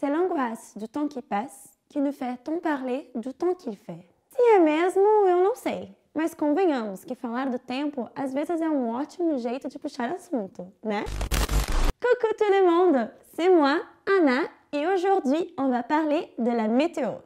C'est l'angoisse do tempo que passa que nous fait tant parler do tempo qu'il fait. Se é mesmo, eu não sei. Mas convenhamos que falar do tempo às vezes é um ótimo jeito de puxar assunto, né? Coucou tout le monde! C'est moi, Anna, et aujourd'hui on va parler de la météo.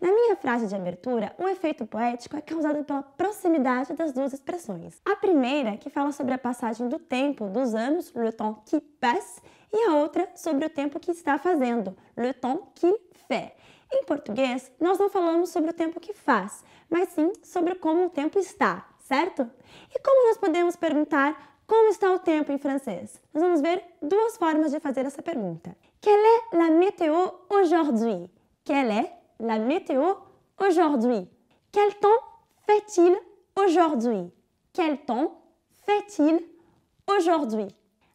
Na minha frase de abertura, o efeito poético é causado pela proximidade das duas expressões. A primeira, que fala sobre a passagem do tempo, dos anos, le temps qui passe, e a outra sobre o tempo que está fazendo, le temps qui fait. Em português, nós não falamos sobre o tempo que faz, mas sim sobre como o tempo está, certo? E como nós podemos perguntar como está o tempo em francês? Nós vamos ver duas formas de fazer essa pergunta. Quelle est la météo aujourd'hui? Quelle est la météo aujourd'hui Quel temps fait-il aujourd'hui Quel temps fait-il aujourd'hui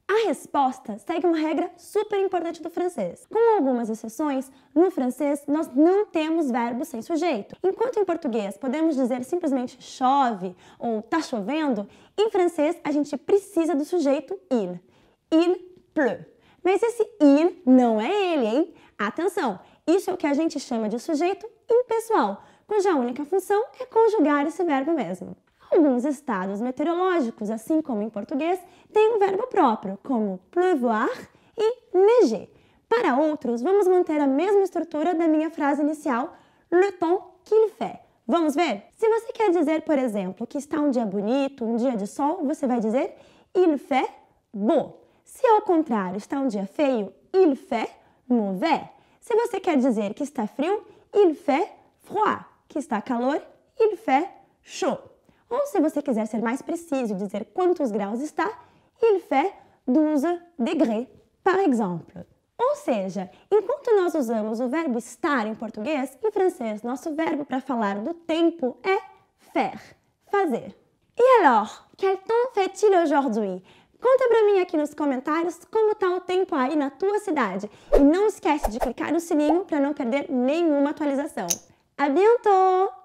A resposta segue uma regra super importante do francês. Com algumas exceções, no francês nós não temos verbo sem sujeito. Enquanto em português podemos dizer simplesmente chove ou tá chovendo, em francês a gente precisa do sujeito il. Il pleut. Mas esse il não é ele, hein? Atenção! Isso é o que a gente chama de sujeito impessoal, cuja única função é conjugar esse verbo mesmo. Alguns estados meteorológicos, assim como em português, têm um verbo próprio, como pleuvoir e neiger. Para outros, vamos manter a mesma estrutura da minha frase inicial, le temps qu'il fait. Vamos ver? Se você quer dizer, por exemplo, que está um dia bonito, um dia de sol, você vai dizer il fait beau. Se ao contrário está um dia feio, il fait mauvais. Se você quer dizer que está frio, il fait froid. Que está calor, il fait chaud. Ou se você quiser ser mais preciso e dizer quantos graus está, il fait 12 degrés, par exemple. Ou seja, enquanto nós usamos o verbo estar em português, em francês nosso verbo para falar do tempo é faire, fazer. E alors, quel temps fait-il aujourd'hui? Conta pra mim aqui nos comentários como tá o tempo aí na tua cidade. E não esquece de clicar no sininho para não perder nenhuma atualização. Abiantou!